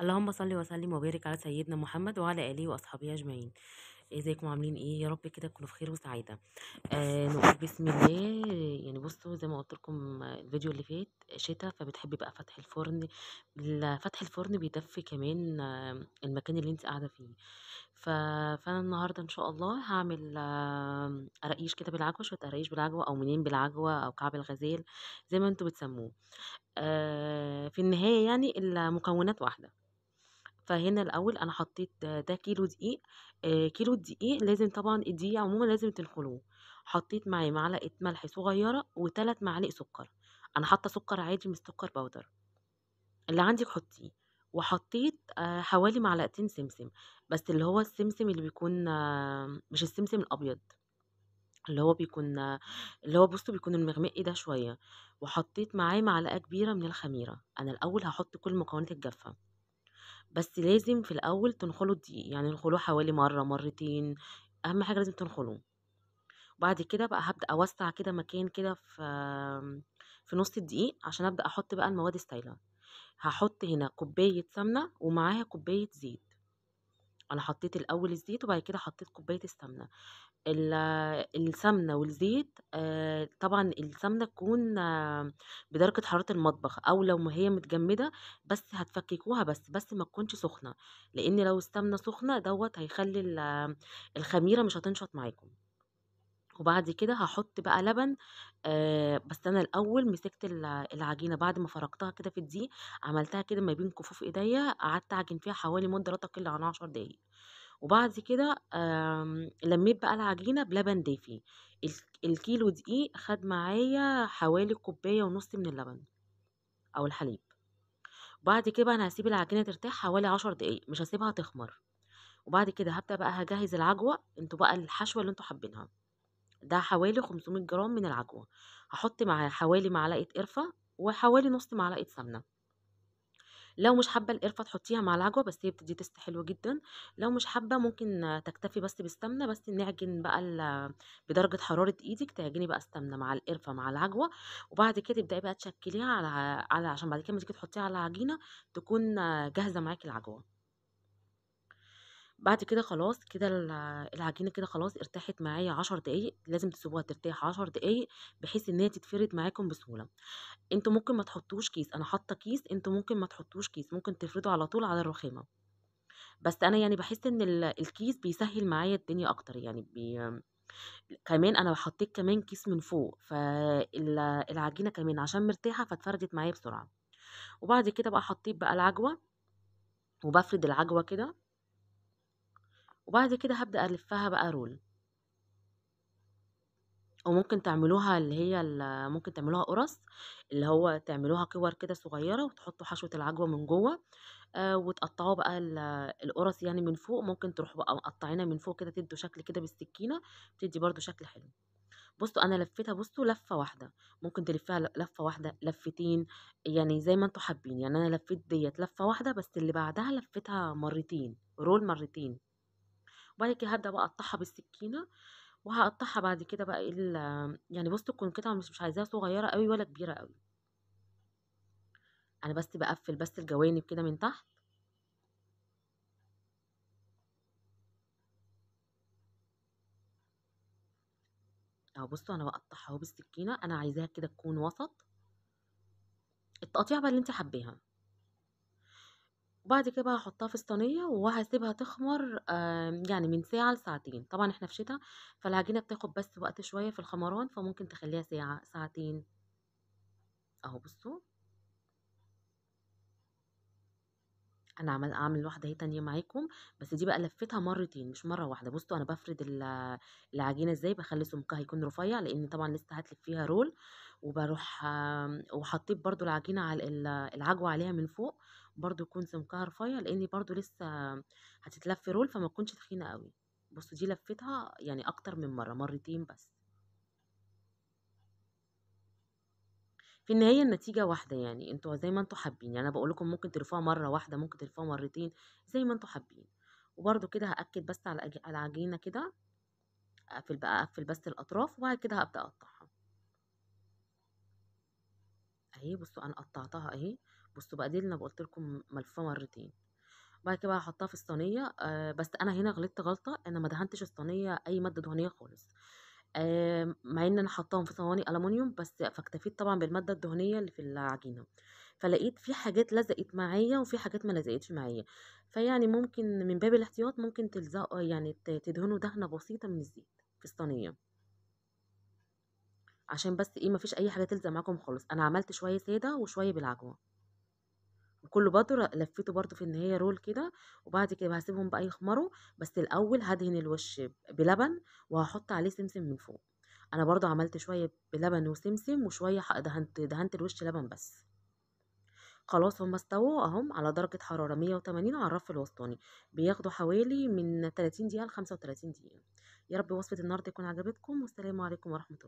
اللهم صل وسلم وبارك على سيدنا محمد وعلى اله واصحابه اجمعين ازيكم عاملين ايه يا رب كده تكونوا في خير وسعاده آه نقول بسم الله يعني بصوا زي ما قلت لكم الفيديو اللي فات شتاء فبتحبي بقى فتح الفرن فتح الفرن بيدفي كمان آه، المكان اللي انت قاعده فيه ف... فانا النهارده ان شاء الله هعمل قراقيش آه، كده بالعجوه شويه قراقيش بالعجوه او منين بالعجوه او كعب الغزال زي ما انتوا بتسموه آه في النهايه يعني المكونات واحده فهنا الاول انا حطيت ده كيلو دقيق آه كيلو الدقيق لازم طبعا الدقيق عموما لازم تنخلوه حطيت معاه معلقه ملح صغيره وثلاث معالق سكر انا حاطه سكر عادي مش سكر بودر اللي عندك حطيه وحطيت آه، حوالي معلقتين سمسم بس اللي هو السمسم اللي بيكون آه، مش السمسم الابيض اللي هو بيكون آه، اللي هو بصوا بيكون المغمقي ده شويه وحطيت معاه معلقه كبيره من الخميره انا الاول هحط كل المكونات الجافه بس لازم في الأول تنخلوا الدقيق يعني انخلوه حوالي مرة مرتين أهم حاجة لازم تنخلوه بعد كده بقى هبدأ أوسع كده مكان كده في في نص الدقيق عشان أبدأ أحط بقى المواد السايلة هحط هنا كوباية سمنة ومعاها كوباية زيت انا حطيت الاول الزيت وبعد كده حطيت كوبايه السمنه السمنه والزيت طبعا السمنه تكون بدرجه حراره المطبخ او لو ما هي متجمده بس هتفككوها بس بس ما تكونش سخنه لان لو السمنه سخنه دوت هيخلي الخميره مش هتنشط معاكم وبعد كده هحط بقى لبن آه بس انا الاول مسكت العجينه بعد ما فرقتها كده في الدقيق عملتها كده ما بين كفوف ايديا قعدت اعجن فيها حوالي مده لا تقل عن 10 دقايق وبعد كده آمم، لميت بقى العجينه بلبن دافي الكيلو دقيق خد معايا حوالي كوبايه ونص من اللبن او الحليب وبعد كده بقى انا هسيب العجينه ترتاح حوالي عشر دقايق مش هسيبها تخمر وبعد كده هبدا بقى هجهز العجوه انتوا بقى الحشوه اللي انتوا حابينها ده حوالي 500 جرام من العجوة هحط معاه حوالي معلقة قرفة وحوالي نص معلقة سمنة لو مش حابة القرفة تحطيها مع العجوة بس هي بتدي تست حلو جدا لو مش حابة ممكن تكتفي بس بالسمنة بس نعجن بقى بدرجة حرارة ايدك تعجني بقى السمنة مع القرفة مع العجوة وبعد كده تبدأي بقى تشكليها على على عشان بعد كده لما تيجي تحطيها على العجينة تكون جاهزة معاكي العجوة بعد كده خلاص كده العجينة كده خلاص ارتاحت معايا عشر دقايق، لازم تسيبوها ترتاح عشر دقايق بحيث إن هي تتفرد معاكم بسهولة. انتوا ممكن ما تحطوش كيس، أنا حاطة كيس، انتوا ممكن ما تحطوش كيس، ممكن تفردوا على طول على الرخامة. بس أنا يعني بحس إن الكيس بيسهّل معايا الدنيا أكتر، يعني بي كمان أنا حطيت كمان كيس من فوق، فالعجينه العجينة كمان عشان مرتاحة فاتفردت معايا بسرعة. وبعد كده بقى حطيت بقى العجوة، وبفرد العجوة كده وبعد كده هبدأ ألفها بقى رول وممكن تعملوها اللي هي ممكن تعملوها قرص اللي هو تعملوها كور كده صغيره وتحطوا حشوه العجوه من جوه آه وتقطعوا بقى القرص يعني من فوق ممكن تروحوا بقى مقطعينها من فوق كده تدوا شكل كده بالسكينه بتدي برضو شكل حلو بصوا انا لفيتها بصوا لفه واحده ممكن تلفها لفه واحده لفتين يعني زي ما انتوا حابين يعني انا لفيت ديت لفه واحده بس اللي بعدها لفتها مرتين رول مرتين وبعد كده هبدأ بقى أقطعها بالسكينة وهقطعها بعد كده بقى إيه ال يعني بصوا تكون كده مش مش عايزاها صغيرة قوي ولا كبيرة قوي أنا بس بقفل بس الجوانب كده من تحت اهو بصوا انا بقطعها اهو بالسكينه انا عايزاها كده تكون وسط التقطيع بقى اللي انت حباها وبعد كده بقى هحطها في الصينيه وهسيبها تخمر يعني من ساعه لساعتين طبعا احنا في شتاء فالعجينه بتاخد بس وقت شويه في الخمران فممكن تخليها ساعه ساعتين اهو بصوا انا عمل اعمل واحده اهي تانية معاكم بس دي بقى لفتها مرتين مش مره واحده بصوا انا بفرد العجينه ازاي بخلي سمكها يكون رفيع لان طبعا لسه هتلف فيها رول وبروح آمم، وحطيت برضو العجينه على العجوه عليها من فوق برضو يكون سمكها رفيع لاني برضو لسه هتتلف رول فما تكونش تخينه قوي بصوا دي لفتها يعني اكتر من مره مرتين بس في النهايه النتيجه واحده يعني انتوا زي ما انتوا حابين يعني انا بقول لكم ممكن ترفعوا مره واحده ممكن ترفعوا مرتين زي ما انتوا حابين وبرضو كده هاكد بس على العجينه كده اقفل بقى اقفل بس الاطراف وبعد كده هبدا اقطعها اهي بصوا انا قطعتها اهي بصوا بقى دي اللي انا قلت لكم ملفه مرتين بعد كده بقى هحطها في الصينيه آه بس انا هنا غلطت غلطه انا ما دهنتش الصينيه اي ماده دهنيه خالص آه مع ان انا حطاهم في صواني الومنيوم بس فاكتفيت طبعا بالماده الدهنيه اللي في العجينه فلقيت في حاجات لزقت معايا وفي حاجات ما لزقتش معايا فيعني ممكن من باب الاحتياط ممكن تلزق يعني تدهنوا دهنه بسيطه من الزيت في الصينيه عشان بس ايه مفيش اي حاجه تلزق معاكم خالص انا عملت شويه ساده وشويه بالعجوه وكله برضه لفيته برضه في النهايه رول كده وبعد كده هسيبهم بقى يخمروا بس الاول هدهن الوش بلبن وهحط عليه سمسم من فوق انا برضو عملت شويه بلبن وسمسم وشويه دهنت دهنت الوش لبن بس خلاص هما استووا اهم على درجه حراره 180 على الرف الوسطاني بياخدوا حوالي من 30 دقيقه ل 35 دقيقه يا رب وصفه النهارده تكون عجبتكم والسلام عليكم ورحمه الله